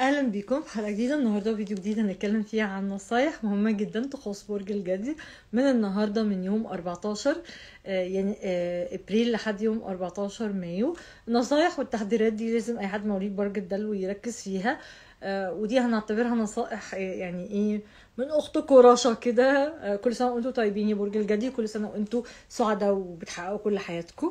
اهلا بيكم في حلقه جديده النهارده فيديو جديد هنتكلم فيه عن نصايح مهمه جدا تخص برج الجدي من النهارده من يوم 14 آه، يعني آه، ابريل لحد يوم 14 مايو النصايح والتحذيرات دي لازم اي حد مواليد برج الدلو يركز فيها آه، ودي هنعتبرها نصائح يعني ايه من اختك ورشا كده كل سنه وانتم طيبين يا برج الجدي كل سنه وانتم سعداء وبتحققوا كل حياتكم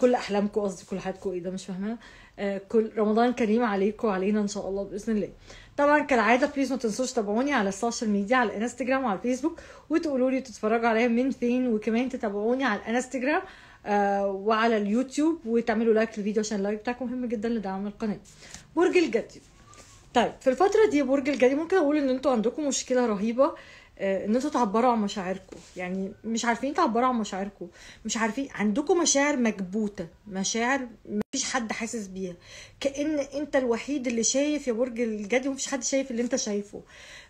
كل احلامكم قصدي كل حياتكم ايه ده مش فاهمه آه، كل رمضان كريم عليكم وعلينا ان شاء الله باذن الله طبعا كالعاده بليز ما تنسوش تتابعوني على السوشيال ميديا على الانستجرام وعلى الفيسبوك وتقولوا لي تتفرجوا عليا من فين وكمان تتابعوني على الانستجرام آه، وعلى اليوتيوب وتعملوا لايك للفيديو عشان اللايك بتاعكم مهم جدا لدعم القناه برج الجدي طيب في الفتره دي برج الجدي ممكن اقول ان انتوا عندكم مشكله رهيبه ان آه، انتوا تعبروا عن مشاعركم يعني مش عارفين تعبروا عن مشاعركم مش عارفين عندكم مشاعر مكبوته مشاعر مفيش حد حاسس بيها كان انت الوحيد اللي شايف يا برج الجدي ومفيش حد شايف اللي انت شايفه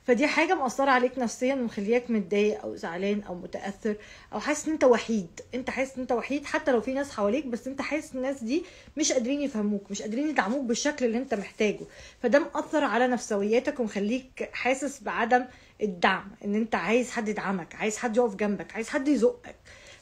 فدي حاجه مأثره عليك نفسيا ومخلياك متضايق او زعلان او متاثر او حاسس ان انت وحيد انت حاسس ان انت وحيد حتى لو في ناس حواليك بس انت حاسس الناس دي مش قادرين يفهموك مش قادرين يدعموك بالشكل اللي انت محتاجه فده مأثر على نفسوياتك ومخليك حاسس بعدم الدعم ان انت عايز حد يدعمك عايز حد يقف جنبك عايز حد يزقك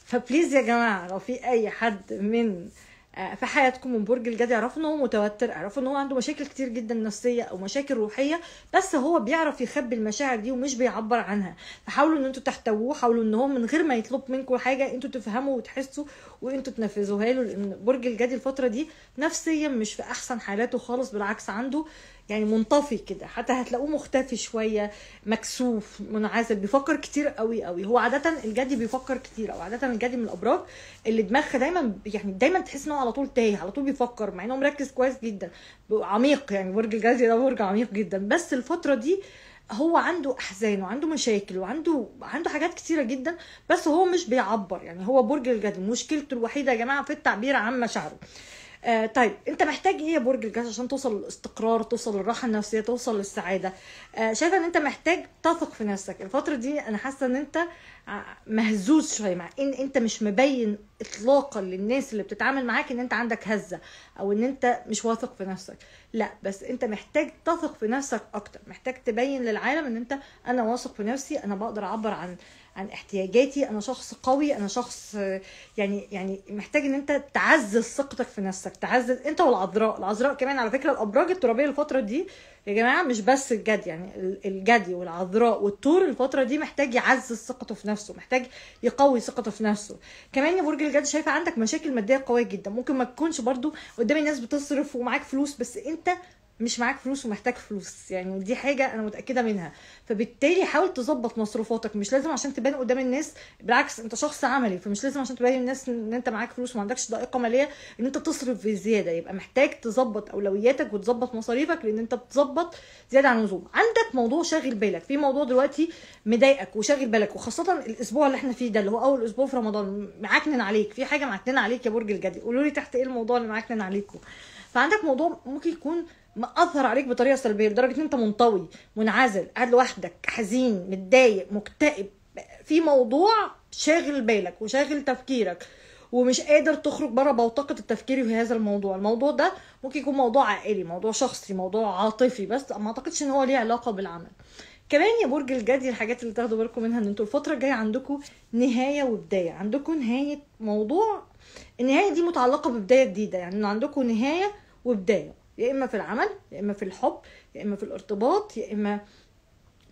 فبليز يا جماعه لو في اي حد من آه، في حياتكم من برج الجدي اعرفوا ان هو متوتر اعرفوا ان هو عنده مشاكل كتير جدا نفسيه او مشاكل روحيه بس هو بيعرف يخبي المشاعر دي ومش بيعبر عنها فحاولوا ان انتوا تحتووه حاولوا ان هو من غير ما يطلب منكم حاجه انتوا تفهموا وتحسوا وانتوا تنفذوها له لان برج الجدي الفتره دي نفسيا مش في احسن حالاته خالص بالعكس عنده يعني منطفي كده حتى هتلاقوه مختفي شويه مكسوف منعزل بيفكر كتير قوي قوي هو عاده الجدي بيفكر كتير او عاده الجدي من الابراج اللي دماغها دايما يعني دايما تحس ان هو على طول تايه على طول بيفكر مع انه مركز كويس جدا عميق يعني برج الجدي ده برج عميق جدا بس الفتره دي هو عنده احزان وعنده مشاكل وعنده عنده حاجات كتيره جدا بس هو مش بيعبر يعني هو برج الجدي مشكلته الوحيده يا جماعه في التعبير عن مشاعره آه طيب انت محتاج ايه يا برج الجاش عشان توصل للاستقرار توصل للراحه النفسيه توصل للسعاده آه شايفه ان انت محتاج تثق في نفسك الفتره دي انا حاسه ان انت مهزوز شويه مع ان انت مش مبين اطلاقا للناس اللي بتتعامل معاك ان انت عندك هزه او ان انت مش واثق في نفسك لا بس انت محتاج تثق في نفسك اكتر محتاج تبين للعالم ان انت انا واثق في نفسي انا بقدر اعبر عن عن احتياجاتي انا شخص قوي انا شخص يعني يعني محتاج ان انت تعزز ثقتك في نفسك تعزز انت والعذراء العذراء كمان على فكره الابراج الترابيه الفتره دي يا جماعه مش بس الجد يعني الجدي والعذراء والتور الفتره دي محتاج يعزز ثقته في نفسه محتاج يقوي ثقته في نفسه كمان يا برج الجد شايفه عندك مشاكل ماديه قويه جدا ممكن ما تكونش برده قدام الناس بتصرف ومعاك فلوس بس انت مش معاك فلوس ومحتاج فلوس يعني دي حاجه انا متاكده منها فبالتالي حاول تظبط مصروفاتك مش لازم عشان تبان قدام الناس بالعكس انت شخص عملي فمش لازم عشان تبان الناس ان انت معاك فلوس وما عندكش ضائقه ماليه ان انت تصرف بزياده يبقى محتاج تظبط اولوياتك وتظبط مصاريفك لان انت بتظبط زياده عن اللزوم عندك موضوع شاغل بالك في موضوع دلوقتي مضايقك وشاغل بالك وخاصه الاسبوع اللي احنا فيه ده اللي هو اول اسبوع في رمضان معكنن عليك في حاجه معاكنن عليك يا برج الجدي قولوا لي تحت ايه الموضوع اللي معاكنن عليكم فعندك موضوع ممكن يكون مأثر عليك بطريقه سلبيه لدرجه ان انت منطوي منعزل قاعد لوحدك حزين متضايق مكتئب في موضوع شاغل بالك وشاغل تفكيرك ومش قادر تخرج بره بوتقه التفكير في هذا الموضوع الموضوع ده ممكن يكون موضوع عائلي موضوع شخصي موضوع عاطفي بس ما اعتقدش ان هو ليه علاقه بالعمل كمان يا برج الجدي الحاجات اللي تاخدوا بالكم منها ان انتوا الفتره الجايه عندكم نهايه وبدايه عندكم نهايه موضوع النهايه دي متعلقه ببدايه جديده يعني عندكم نهايه وبدايه يا اما في العمل يا اما في الحب يا اما في الارتباط يا اما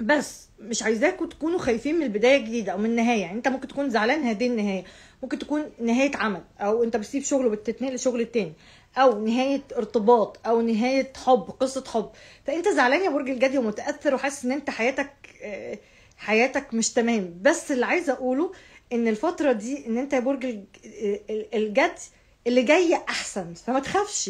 بس مش عايزاكم تكونوا خايفين من البدايه الجديده او من النهايه يعني انت ممكن تكون زعلان هذه النهايه ممكن تكون نهايه عمل او انت بتسيب شغل وبتتنقل لشغل تاني او نهايه ارتباط او نهايه حب قصه حب فانت زعلان يا برج الجدي ومتاثر وحاسس ان انت حياتك آه، حياتك مش تمام بس اللي عايزه اقوله ان الفتره دي ان انت يا برج آه، الجدي اللي جاي احسن فما تخافش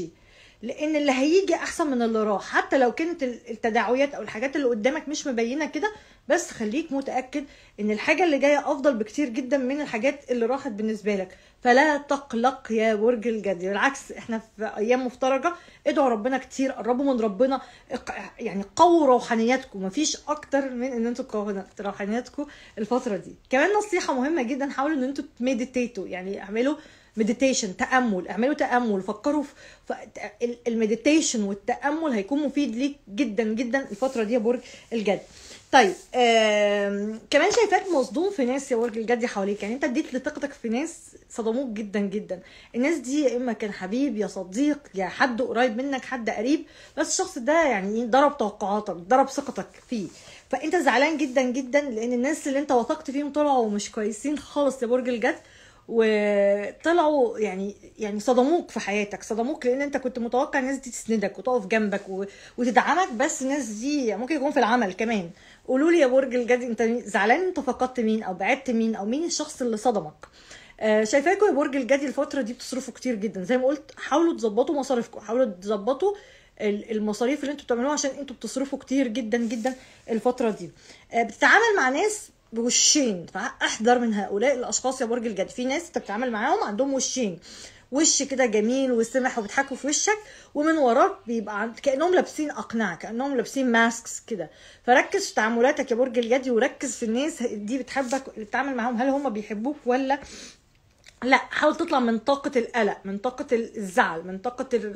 لان اللي هيجي احسن من اللي راح حتى لو كانت التداعيات او الحاجات اللي قدامك مش مبينه كده بس خليك متاكد ان الحاجه اللي جايه افضل بكتير جدا من الحاجات اللي راحت بالنسبه لك فلا تقلق يا برج الجدي بالعكس احنا في ايام مفترجه ادعوا ربنا كتير قربوا من ربنا يعني قووا روحانياتكم مفيش اكتر من ان انتوا تقووا روحانياتكم الفتره دي كمان نصيحه مهمه جدا حاولوا ان انتوا تميديتيتوا يعني اعملوا مديتيشن تامل اعملوا تامل فكروا في المديتيشن والتامل هيكون مفيد ليك جدا جدا الفتره دي يا برج الجد طيب كمان شايفاك مصدوم في ناس يا برج الجدي حواليك يعني انت اديت لطاقتك في ناس صدموك جدا جدا الناس دي يا اما كان حبيب يا صديق يا حد قريب منك حد قريب بس الشخص ده يعني إيه؟ ضرب توقعاتك ضرب ثقتك فيه فانت زعلان جدا جدا لان الناس اللي انت وثقت فيهم طلعوا مش كويسين خالص يا برج الجد وطلعوا يعني يعني صدموك في حياتك صدموك لان انت كنت متوقع الناس دي تسندك وتقف جنبك وتدعمك بس الناس دي ممكن يكون في العمل كمان قولوا لي يا برج الجدي انت زعلان انت فقدت مين او بعدت مين او مين الشخص اللي صدمك آه يا برج الجدي الفتره دي بتصرفوا كتير جدا زي ما قلت حاولوا تظبطوا مصاريفكم حاولوا تظبطوا المصاريف اللي انتوا بتعملوها عشان انتوا بتصرفوا كتير جدا جدا الفتره دي آه بتتعامل مع ناس بوشين فاحذر من هؤلاء الاشخاص يا برج الجد في ناس انت بتتعامل معاهم عندهم وشين وش كده جميل وسمح وبيضحكوا في وشك ومن وراك بيبقى كانهم لابسين اقنعه كانهم لابسين ماسكس كده فركز في تعاملاتك يا برج اليد وركز في الناس دي بتحبك بتتعامل معاهم هل هم بيحبوك ولا لا حاول تطلع من طاقة القلق من طاقة الزعل من طاقة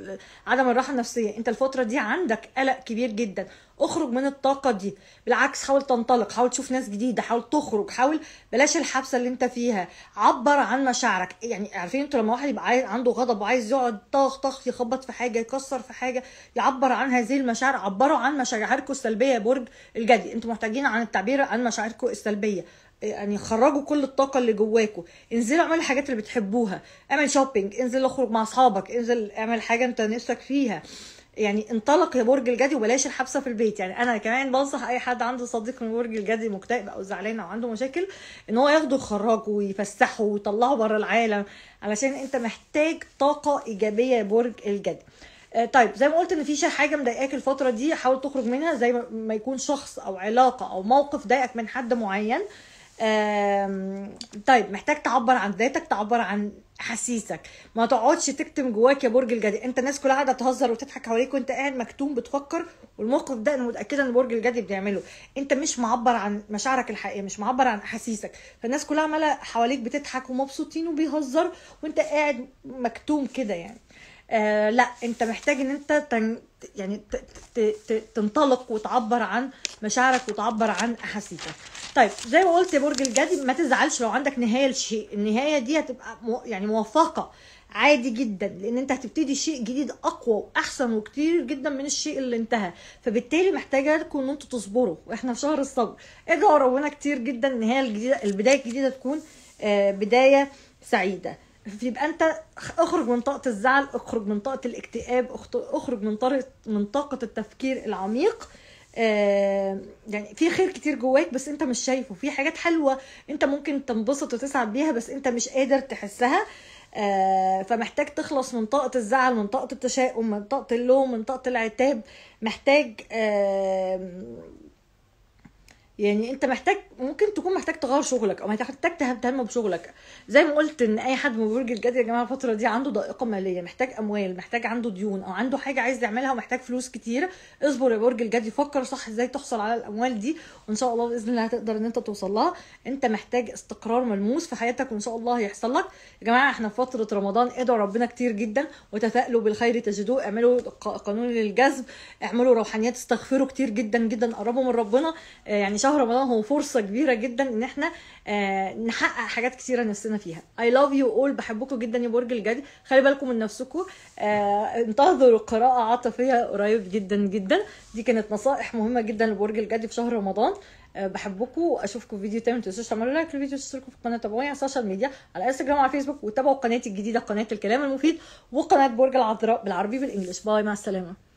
عدم الراحة النفسية انت الفترة دي عندك قلق كبير جدا اخرج من الطاقة دي بالعكس حاول تنطلق حاول تشوف ناس جديدة حاول تخرج حاول بلاش الحبسة اللي انت فيها عبر عن مشاعرك يعني عارفين انتوا لما واحد يبقى عنده غضب وعايز يقعد طخ طخ يخبط في حاجة يكسر في حاجة يعبر عن هذه المشاعر عبروا عن مشاعركم السلبية برج الجدي انتوا محتاجين عن التعبير عن مشاعركم السلبية يعني خرجوا كل الطاقه اللي جواكوا انزلوا اعملوا الحاجات اللي بتحبوها اعمل شوبينج انزل اخرج مع اصحابك انزل اعمل حاجه انت نفسك فيها يعني انطلق يا برج الجدي وبلاش الحبسه في البيت يعني انا كمان بنصح اي حد عنده صديق من برج الجدي مكتئب او زعلان او عنده مشاكل ان هو ياخده يخرجه ويفسحه ويطلعه بره العالم علشان انت محتاج طاقه ايجابيه يا برج الجدي آه، طيب زي ما قلت ان في حاجه مضايقاك الفتره دي حاول تخرج منها زي ما يكون شخص او علاقه او موقف ضايقك من حد معين طيب محتاج تعبر عن ذاتك تعبر عن حسيسك ما تقعدش تكتم جواك يا برج الجدي انت الناس كلها قاعده تهزر وتضحك حواليك وانت قاعد مكتوم بتفكر والموقف ده انا متاكده ان برج الجدي بيعمله انت مش معبر عن مشاعرك الحقيقيه مش معبر عن احاسيسك فالناس كلها عماله حواليك بتضحك ومبسوطين وبيهزر وانت قاعد مكتوم كده يعني آه لا انت محتاج ان انت تن يعني تنطلق وتعبر عن مشاعرك وتعبر عن احاسيسك طيب زي ما قلت برج الجدي ما تزعلش لو عندك نهايه لشيء النهايه دي هتبقى مو يعني موفقه عادي جدا لان انت هتبتدي شيء جديد اقوى واحسن وكتير جدا من الشيء اللي انتهى فبالتالي لكم ان انتوا تصبروا واحنا في شهر الصبر ادعوا ربنا كتير جدا النهايه الجديده البدايه الجديده تكون آه، بدايه سعيده يبقى انت اخرج من طاقه الزعل اخرج من طاقه الاكتئاب اخرج من طاقه من طاقه التفكير العميق آه، يعني في خير كتير جواك بس انت مش شايفه في حاجات حلوه انت ممكن تنبسط وتسعد بيها بس انت مش قادر تحسها آه، فمحتاج تخلص من طاقه الزعل من طاقه التشاؤم من طاقه اللوم من طاقه العتاب محتاج آه، يعني انت محتاج ممكن تكون محتاج تغير شغلك او محتاج تهتم بشغلك زي ما قلت ان اي حد من برج الجدي يا جماعه الفتره دي عنده ضائقه ماليه محتاج اموال محتاج عنده ديون او عنده حاجه عايز يعملها ومحتاج فلوس كتير اصبر يا برج الجدي فكر صح ازاي تحصل على الاموال دي وان شاء الله باذن الله هتقدر ان انت توصل لها انت محتاج استقرار ملموس في حياتك وان شاء الله هيحصل لك يا جماعه احنا في فتره رمضان ادعوا ربنا كتير جدا وتفائلوا بالخير تجدوه اعملوا قانون للجذب اعملوا روحانيات استغفروا كتير جدا جدا قربوا من ربنا آه، يعني شهر شهر رمضان هو فرصه كبيره جدا ان احنا آه، نحقق حاجات كتيره نفسنا فيها اي لاف يو اول بحبكم جدا يا برج الجدي خلي بالكم من نفسكم آه، انتظروا قراءه عاطفيه قريب جدا جدا دي كانت نصائح مهمه جدا لبرج الجدي في شهر رمضان آه، بحبكم واشوفكم في فيديو تاني ما تنسوش تعملوا لايك للفيديو وتشتركوا في القناه تابعوني على السوشيال ميديا على انستجرام وعلى فيسبوك وتابعوا قناتي الجديده قناه الكلام المفيد وقناه برج العذراء بالعربي بالانجلش باي مع السلامه